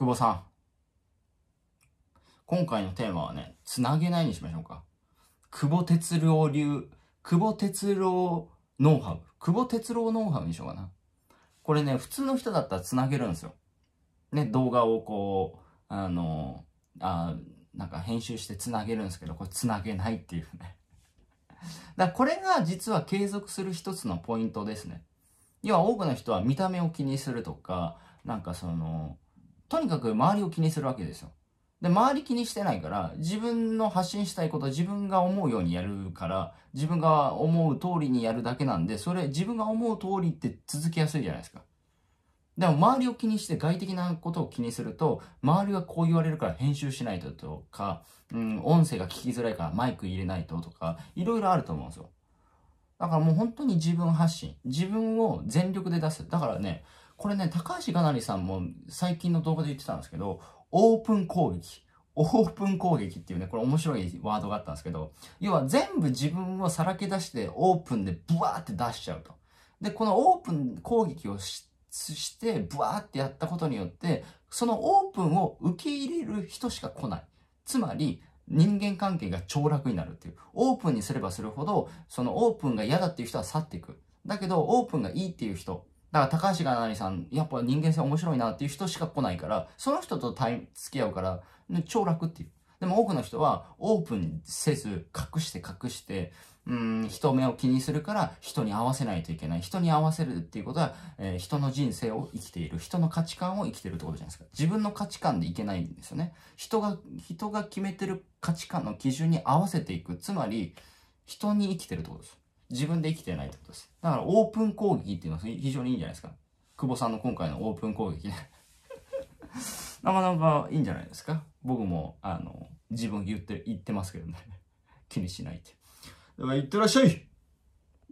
久保さん。今回のテーマはね、つなげないにしましょうか。久保哲郎流、久保哲郎ノウハウ。久保哲郎ノウハウにしようかな。これね、普通の人だったらつなげるんですよ。ね、動画をこう、あの、あなんか編集してつなげるんですけど、これつなげないっていうね。だこれが実は継続する一つのポイントですね。要は多くの人は見た目を気にするとか、なんかその、とにかく周りを気にするわけですよ。で、周り気にしてないから、自分の発信したいこと、は自分が思うようにやるから、自分が思う通りにやるだけなんで、それ、自分が思う通りって続きやすいじゃないですか。でも、周りを気にして外的なことを気にすると、周りがこう言われるから編集しないととか、うん、音声が聞きづらいからマイク入れないととか、いろいろあると思うんですよ。だからもう本当に自分発信。自分を全力で出す。だからね、これね、高橋がなりさんも最近の動画で言ってたんですけど、オープン攻撃。オープン攻撃っていうね、これ面白いワードがあったんですけど、要は全部自分をさらけ出してオープンでブワーって出しちゃうと。で、このオープン攻撃をしして、ブワーってやったことによって、そのオープンを受け入れる人しか来ない。つまり、人間関係が凋落になるっていう。オープンにすればするほど、そのオープンが嫌だっていう人は去っていく。だけど、オープンがいいっていう人だから高橋がなにさん、やっぱ人間性面白いなっていう人しか来ないから、その人と付き合うから、超楽っていう。でも多くの人はオープンせず、隠して隠して、うん、人目を気にするから人に合わせないといけない。人に合わせるっていうことは、えー、人の人生を生きている。人の価値観を生きているってことじゃないですか。自分の価値観でいけないんですよね。人が、人が決めてる価値観の基準に合わせていく。つまり、人に生きてるってことです。自分で生きてないってことです。だからオープン攻撃っていうのは非常にいいんじゃないですか。久保さんの今回のオープン攻撃ね なかなかいいんじゃないですか。僕も、あの、自分言って、言ってますけどね。気にしないって。では、いってらっしゃい